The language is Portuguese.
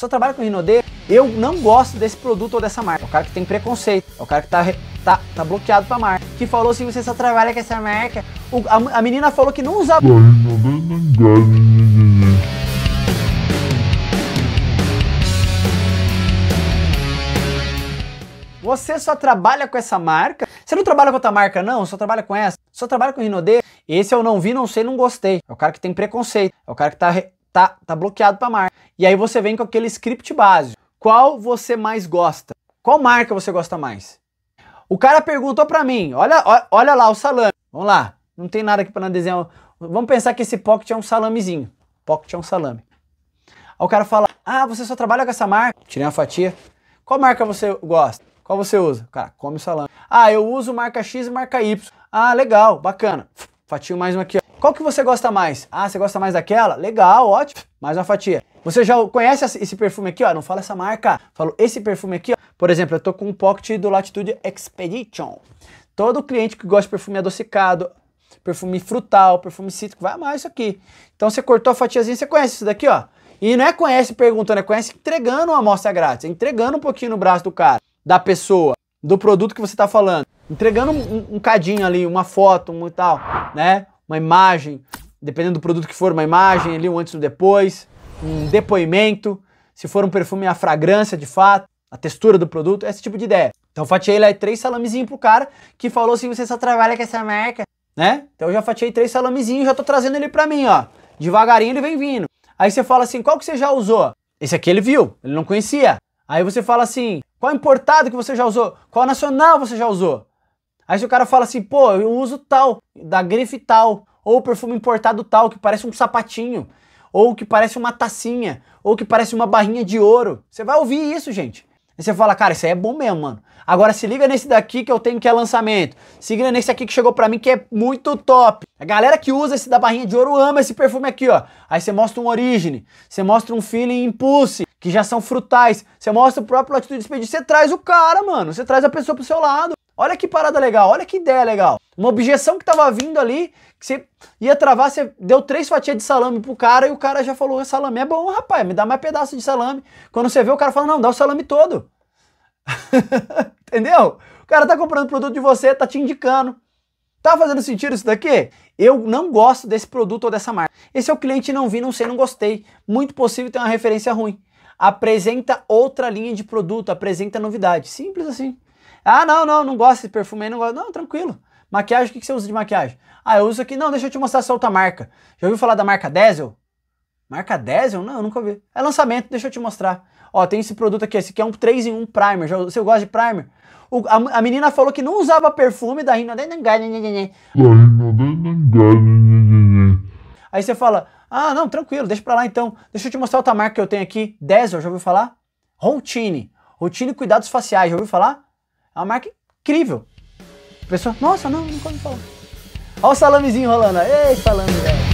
só trabalha com Rinode, eu não gosto desse produto ou dessa marca. É o cara que tem preconceito, é o cara que tá, tá, tá bloqueado pra marca. Que falou assim, você só trabalha com essa marca. O, a, a, menina falou que não usa. Né, né, né. Você só trabalha com essa marca? Você não trabalha com outra marca, não? Só trabalha com essa? Só trabalha com Rinode? Esse eu não vi, não sei, não gostei. É o cara que tem preconceito. É o cara que tá, tá, tá bloqueado pra marca. E aí você vem com aquele script básico. Qual você mais gosta? Qual marca você gosta mais? O cara perguntou para mim, olha, olha lá o salame. Vamos lá, não tem nada aqui para desenhar. Vamos pensar que esse pocket é um salamezinho. Pocket é um salame. Aí o cara fala, ah, você só trabalha com essa marca. Tirei uma fatia. Qual marca você gosta? Qual você usa? O cara, come o salame. Ah, eu uso marca X e marca Y. Ah, legal, bacana. Fatinho mais um aqui, ó. Qual que você gosta mais? Ah, você gosta mais daquela? Legal, ótimo. Mais uma fatia. Você já conhece esse perfume aqui, ó? Não fala essa marca. Falo esse perfume aqui, ó. Por exemplo, eu tô com um pocket do Latitude Expedition. Todo cliente que gosta de perfume adocicado, perfume frutal, perfume cítrico, vai amar isso aqui. Então você cortou a fatiazinha, você conhece isso daqui, ó. E não é conhece perguntando, é conhece entregando uma amostra grátis, é entregando um pouquinho no braço do cara, da pessoa, do produto que você tá falando. Entregando um, um cadinho ali, uma foto, um tal, né? uma imagem, dependendo do produto que for, uma imagem ali, um antes e um depois, um depoimento, se for um perfume, a fragrância de fato, a textura do produto, esse tipo de ideia. Então fatiei lá é três salamezinhos pro cara que falou assim, você só trabalha com essa marca, né? Então eu já fatiei três salamezinhos e já tô trazendo ele pra mim, ó. Devagarinho ele vem vindo. Aí você fala assim, qual que você já usou? Esse aqui ele viu, ele não conhecia. Aí você fala assim, qual importado que você já usou? Qual nacional você já usou? Aí se o cara fala assim, pô, eu uso tal, da grife tal, ou perfume importado tal, que parece um sapatinho, ou que parece uma tacinha, ou que parece uma barrinha de ouro. Você vai ouvir isso, gente. Aí você fala, cara, isso aí é bom mesmo, mano. Agora se liga nesse daqui que eu tenho que é lançamento. Se liga nesse aqui que chegou pra mim que é muito top. A galera que usa esse da barrinha de ouro ama esse perfume aqui, ó. Aí você mostra um Origine, você mostra um Feeling Impulse, que já são frutais. Você mostra o próprio Latitude Expedit, você traz o cara, mano. Você traz a pessoa pro seu lado. Olha que parada legal, olha que ideia legal. Uma objeção que tava vindo ali, que você ia travar, você deu três fatias de salame pro cara e o cara já falou: salame é bom, rapaz, me dá mais pedaço de salame. Quando você vê, o cara fala: não, dá o salame todo. Entendeu? O cara tá comprando produto de você, tá te indicando. Tá fazendo sentido isso daqui? Eu não gosto desse produto ou dessa marca. Esse é o cliente não vi, não sei, não gostei. Muito possível ter uma referência ruim. Apresenta outra linha de produto, apresenta novidade. Simples assim. Ah, não, não, não gosto de perfume aí, não gosto. Não, tranquilo. Maquiagem, o que, que você usa de maquiagem? Ah, eu uso aqui. Não, deixa eu te mostrar essa outra marca. Já ouviu falar da marca Diesel? Marca Diesel? Não, eu nunca ouvi. É lançamento, deixa eu te mostrar. Ó, tem esse produto aqui, esse aqui é um 3 em 1 primer. Já, você gosta de primer? O, a, a, menina falou que não usava perfume da Rino Aí você fala, ah, não, tranquilo, deixa pra lá então. Deixa eu te mostrar outra marca que eu tenho aqui. Diesel, já ouviu falar? Routine. Routine Cuidados Faciais, já ouviu falar? É uma marca incrível. A pessoa, nossa, não, não come falou. Olha o salamezinho rolando. Ei, salame, velho.